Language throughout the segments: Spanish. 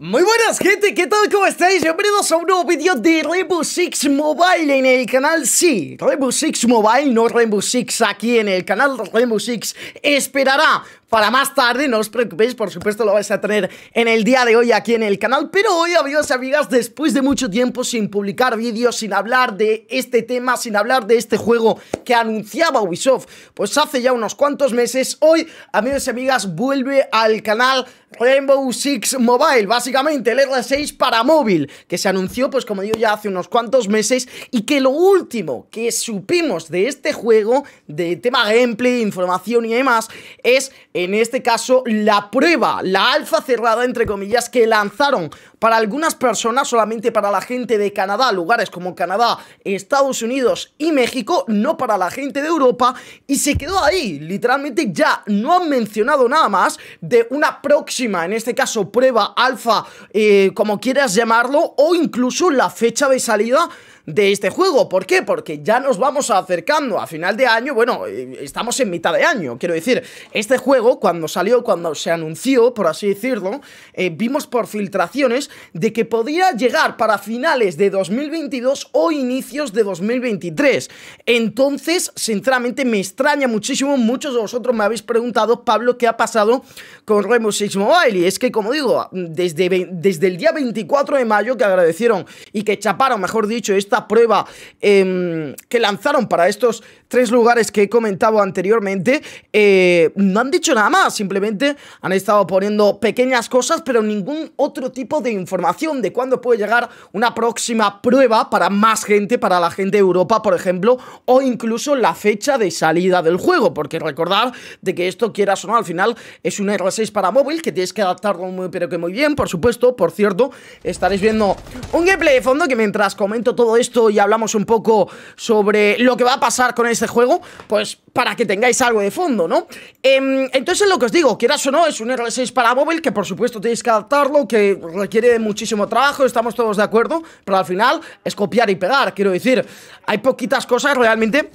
Muy buenas gente, ¿qué tal? ¿Cómo estáis? Bienvenidos a un nuevo vídeo de Rainbow Six Mobile en el canal, sí, Rainbow Six Mobile, no Rainbow Six aquí en el canal Rainbow Six, esperará para más tarde. No os preocupéis, por supuesto lo vais a tener en el día de hoy aquí en el canal. Pero hoy, amigos y amigas, después de mucho tiempo sin publicar vídeos, sin hablar de este tema, sin hablar de este juego que anunciaba Ubisoft, pues hace ya unos cuantos meses, hoy, amigos y amigas, vuelve al canal Rainbow Six Mobile, básicamente el R6 para móvil, que se anunció, pues como digo, ya hace unos cuantos meses y que lo último que supimos de este juego, de tema gameplay, información y demás, es en este caso la prueba, la alfa cerrada, entre comillas, que lanzaron para algunas personas, solamente para la gente de Canadá, lugares como Canadá, Estados Unidos y México, no para la gente de Europa, y se quedó ahí, literalmente ya no han mencionado nada más de una próxima, en este caso prueba alfa, eh, como quieras llamarlo, o incluso la fecha de salida de este juego. ¿Por qué? Porque ya nos vamos acercando a final de año. Bueno, eh, estamos en mitad de año. Quiero decir, este juego, cuando salió, cuando se anunció, por así decirlo, eh, vimos por filtraciones de que podía llegar para finales de 2022 o inicios de 2023. Entonces, sinceramente, me extraña muchísimo. Muchos de vosotros me habéis preguntado, Pablo, qué ha pasado con Rainbow Six Mobile. Y es que, como digo, desde, desde el día 24 de mayo que agradecieron y que chaparon, mejor dicho, esta prueba em, que lanzaron para estos tres lugares que he comentado anteriormente, eh, no han dicho nada más. Simplemente han estado poniendo pequeñas cosas, pero ningún otro tipo de información información de cuándo puede llegar una próxima prueba para más gente, para la gente de Europa, por ejemplo, o incluso la fecha de salida del juego, porque recordar de que esto, quiera o no, al final es un R6 para móvil, que tienes que adaptarlo muy pero que muy bien, por supuesto, por cierto, estaréis viendo un gameplay de fondo que mientras comento todo esto y hablamos un poco sobre lo que va a pasar con este juego, pues para que tengáis algo de fondo, ¿no? Em, entonces lo que os digo, quieras o no, es un r 6 para móvil que por supuesto tenéis que adaptarlo, que requiere muchísimo trabajo, estamos todos de acuerdo, pero al final es copiar y pegar, quiero decir, hay poquitas cosas realmente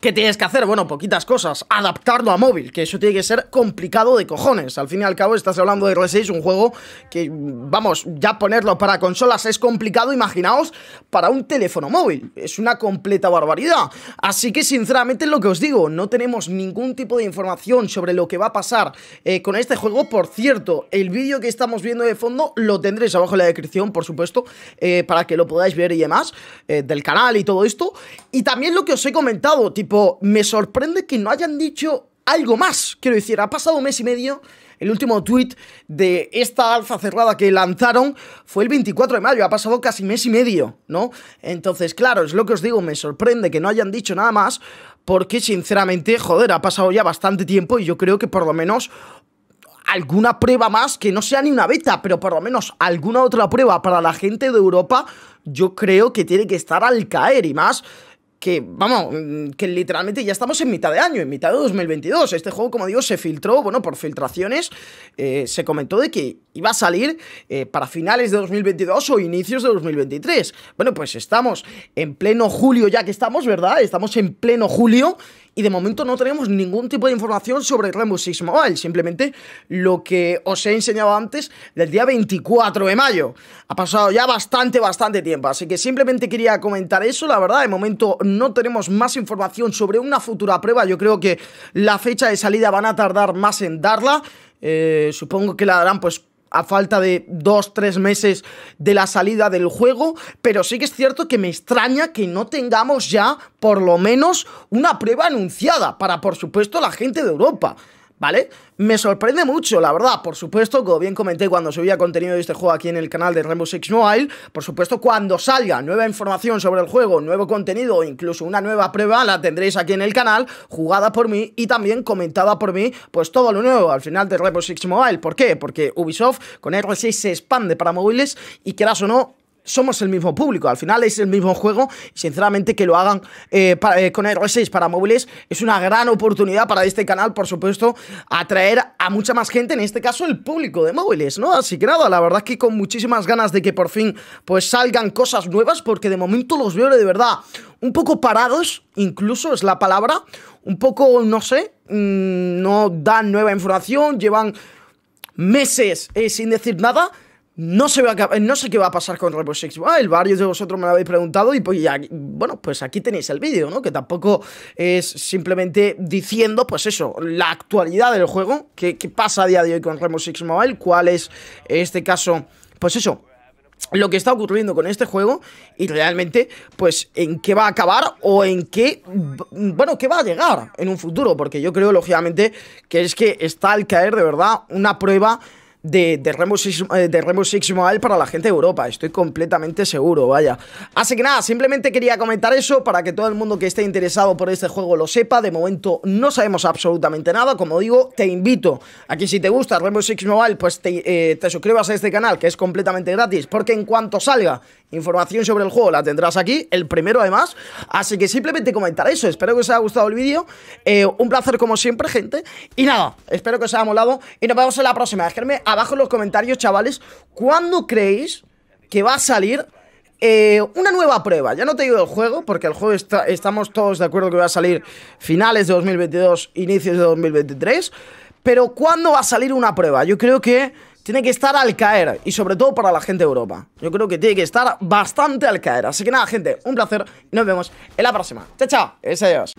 ¿Qué tienes que hacer? Bueno, poquitas cosas. Adaptarlo a móvil, que eso tiene que ser complicado de cojones. Al fin y al cabo, estás hablando de R6, un juego que, vamos, ya ponerlo para consolas es complicado, imaginaos, para un teléfono móvil. Es una completa barbaridad. Así que, sinceramente, lo que os digo. No tenemos ningún tipo de información sobre lo que va a pasar eh, con este juego. Por cierto, el vídeo que estamos viendo de fondo lo tendréis abajo en la descripción, por supuesto, eh, para que lo podáis ver y demás, eh, del canal y todo esto. Y también lo que os he comentado, tipo me sorprende que no hayan dicho algo más. Quiero decir, ha pasado mes y medio. El último tweet de esta alza cerrada que lanzaron fue el 24 de mayo, ha pasado casi mes y medio, ¿no? Entonces, claro, es lo que os digo, me sorprende que no hayan dicho nada más, porque sinceramente, joder, ha pasado ya bastante tiempo y yo creo que por lo menos alguna prueba más, que no sea ni una beta, pero por lo menos alguna otra prueba para la gente de Europa, yo creo que tiene que estar al caer y más que, vamos, mm, que literalmente ya estamos en mitad de año, en mitad de 2022. Este juego, como digo, se filtró, bueno, por filtraciones, eh, se comentó de que iba a salir eh, para finales de 2022 o inicios de 2023. Bueno, pues estamos en pleno julio ya que estamos, ¿verdad? Estamos en pleno julio y de momento no tenemos ningún tipo de información sobre Rainbow Six Mobile, simplemente lo que os he enseñado antes del día 24 de mayo. Ha pasado ya bastante, bastante tiempo, así que simplemente quería comentar eso, la verdad, de momento no tenemos más información sobre una futura prueba, yo creo que la fecha de salida van a tardar más en darla. Eh, supongo que la darán pues a falta de dos, tres meses de la salida del juego, pero sí que es cierto que me extraña que no tengamos ya, por lo menos, una prueba anunciada para, por supuesto, la gente de Europa. ¿vale? Me sorprende mucho, la verdad, por supuesto, como bien comenté cuando subía contenido de este juego aquí en el canal de Rainbow Six Mobile, por supuesto, cuando salga nueva información sobre el juego, nuevo contenido o incluso una nueva prueba, la tendréis aquí en el canal, jugada por mí y también comentada por mí, pues todo lo nuevo al final de Rainbow Six Mobile. ¿Por qué? Porque Ubisoft con R6 se expande para móviles y quieras o no, somos el mismo público. Al final es el mismo juego. Y sinceramente, que lo hagan eh, eh, con Heroes 6 para móviles es una gran oportunidad para este canal, por supuesto, atraer a mucha más gente, en este caso el público de móviles, ¿no? Así que nada, la verdad es que con muchísimas ganas de que por fin pues salgan cosas nuevas, porque de momento los veo de verdad un poco parados, incluso es la palabra. Un poco, no sé, mm, no dan nueva información, llevan meses eh, sin decir nada. No sé, no sé qué va a pasar con Rainbow Six Mobile, ah, varios de vosotros me lo habéis preguntado y pues ya, bueno, pues aquí tenéis el vídeo, ¿no? Que tampoco es simplemente diciendo, pues eso, la actualidad del juego, qué, pasa a día de hoy con Rainbow Six Mobile, cuál es, este caso, pues eso, lo que está ocurriendo con este juego y realmente, pues, en qué va a acabar o en qué, bueno, qué va a llegar en un futuro, porque yo creo, lógicamente, que es que está al caer de verdad una prueba de, de, Rainbow eh, Six, Mobile para la gente de Europa. Estoy completamente seguro, vaya. Así que nada, simplemente quería comentar eso para que todo el mundo que esté interesado por este juego lo sepa. De momento no sabemos absolutamente nada. Como digo, te invito Aquí si te gusta Rainbow Six Mobile, pues te, eh, te suscribas a este canal, que es completamente gratis, porque en cuanto salga Información sobre el juego la tendrás aquí, el primero además. Así que simplemente comentar eso. Espero que os haya gustado el vídeo. Eh, un placer como siempre, gente. Y nada, espero que os haya molado. Y nos vemos en la próxima. Dejadme abajo en los comentarios, chavales, cuándo creéis que va a salir eh, una nueva prueba. Ya no te digo el juego, porque el juego está, estamos todos de acuerdo que va a salir finales de 2022, inicios de 2023. Pero ¿cuándo va a salir una prueba? Yo creo que... Tiene que estar al caer y sobre todo para la gente de Europa. Yo creo que tiene que estar bastante al caer. Así que nada, gente, un placer y nos vemos en la próxima. Chao, chao. Es adiós.